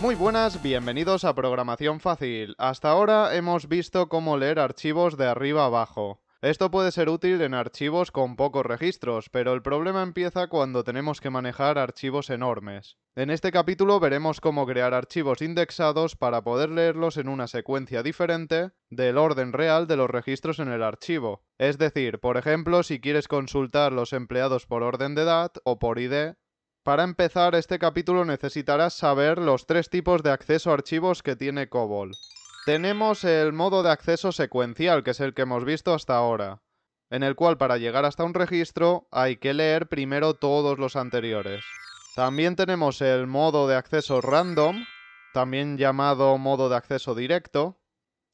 Muy buenas, bienvenidos a Programación Fácil. Hasta ahora hemos visto cómo leer archivos de arriba abajo. Esto puede ser útil en archivos con pocos registros, pero el problema empieza cuando tenemos que manejar archivos enormes. En este capítulo veremos cómo crear archivos indexados para poder leerlos en una secuencia diferente del orden real de los registros en el archivo. Es decir, por ejemplo, si quieres consultar los empleados por orden de edad o por ID, para empezar este capítulo necesitarás saber los tres tipos de acceso a archivos que tiene COBOL. Tenemos el modo de acceso secuencial, que es el que hemos visto hasta ahora, en el cual para llegar hasta un registro hay que leer primero todos los anteriores. También tenemos el modo de acceso random, también llamado modo de acceso directo,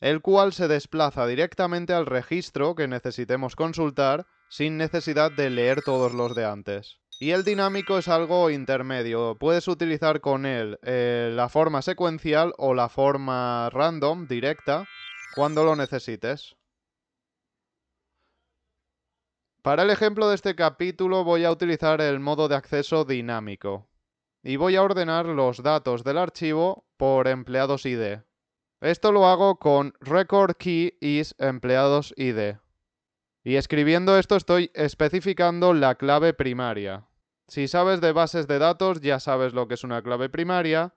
el cual se desplaza directamente al registro que necesitemos consultar sin necesidad de leer todos los de antes. Y el dinámico es algo intermedio. Puedes utilizar con él eh, la forma secuencial o la forma random, directa, cuando lo necesites. Para el ejemplo de este capítulo voy a utilizar el modo de acceso dinámico. Y voy a ordenar los datos del archivo por empleados ID. Esto lo hago con record key is empleados ID. Y escribiendo esto estoy especificando la clave primaria. Si sabes de bases de datos, ya sabes lo que es una clave primaria,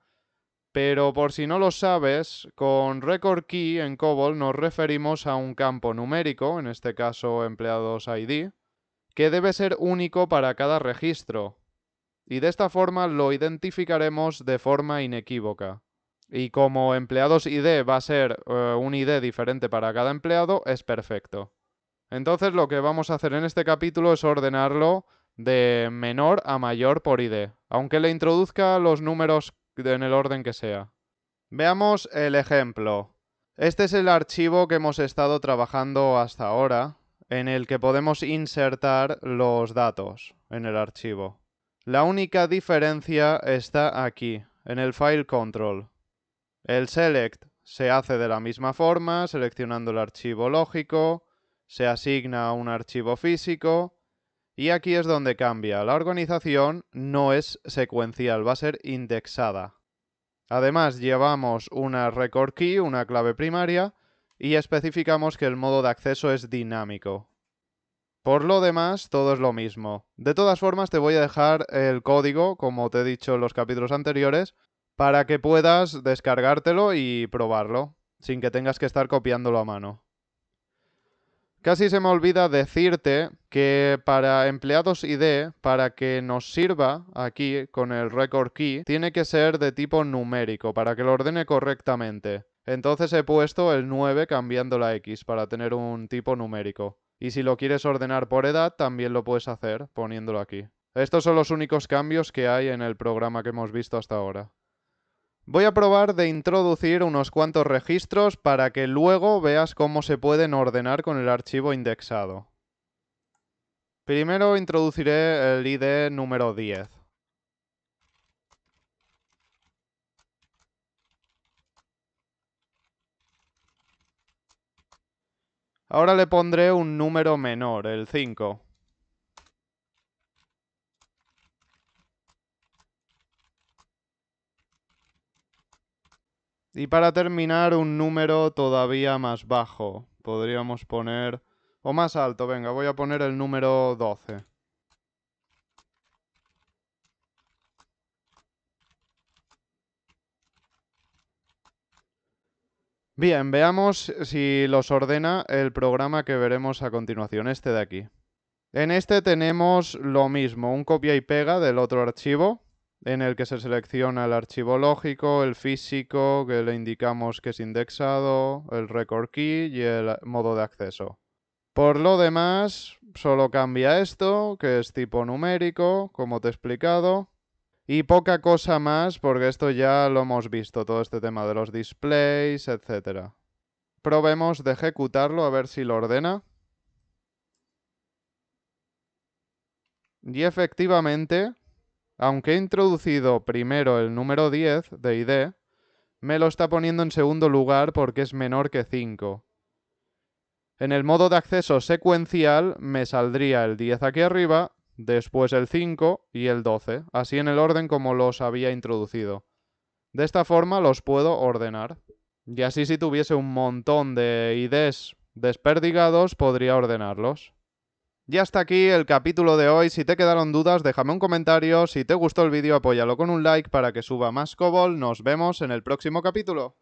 pero por si no lo sabes, con record key en COBOL nos referimos a un campo numérico, en este caso empleados ID, que debe ser único para cada registro, y de esta forma lo identificaremos de forma inequívoca. Y como empleados ID va a ser eh, un ID diferente para cada empleado, es perfecto. Entonces lo que vamos a hacer en este capítulo es ordenarlo de menor a mayor por ID, aunque le introduzca los números en el orden que sea. Veamos el ejemplo. Este es el archivo que hemos estado trabajando hasta ahora, en el que podemos insertar los datos en el archivo. La única diferencia está aquí, en el file control. El select se hace de la misma forma, seleccionando el archivo lógico, se asigna a un archivo físico, y aquí es donde cambia. La organización no es secuencial, va a ser indexada. Además, llevamos una record key, una clave primaria, y especificamos que el modo de acceso es dinámico. Por lo demás, todo es lo mismo. De todas formas, te voy a dejar el código, como te he dicho en los capítulos anteriores, para que puedas descargártelo y probarlo, sin que tengas que estar copiándolo a mano. Casi se me olvida decirte que para empleados ID, para que nos sirva aquí con el record key, tiene que ser de tipo numérico para que lo ordene correctamente. Entonces he puesto el 9 cambiando la X para tener un tipo numérico. Y si lo quieres ordenar por edad, también lo puedes hacer poniéndolo aquí. Estos son los únicos cambios que hay en el programa que hemos visto hasta ahora. Voy a probar de introducir unos cuantos registros para que luego veas cómo se pueden ordenar con el archivo indexado. Primero introduciré el ID número 10. Ahora le pondré un número menor, el 5. Y para terminar, un número todavía más bajo. Podríamos poner... O más alto, venga, voy a poner el número 12. Bien, veamos si los ordena el programa que veremos a continuación, este de aquí. En este tenemos lo mismo, un copia y pega del otro archivo en el que se selecciona el archivo lógico, el físico, que le indicamos que es indexado, el record key y el modo de acceso. Por lo demás, solo cambia esto, que es tipo numérico, como te he explicado, y poca cosa más, porque esto ya lo hemos visto, todo este tema de los displays, etc. Probemos de ejecutarlo a ver si lo ordena. Y efectivamente, aunque he introducido primero el número 10 de ID, me lo está poniendo en segundo lugar porque es menor que 5. En el modo de acceso secuencial me saldría el 10 aquí arriba, después el 5 y el 12, así en el orden como los había introducido. De esta forma los puedo ordenar. Y así si tuviese un montón de IDs desperdigados podría ordenarlos. Ya hasta aquí el capítulo de hoy. Si te quedaron dudas, déjame un comentario. Si te gustó el vídeo, apóyalo con un like para que suba más Cobol. Nos vemos en el próximo capítulo.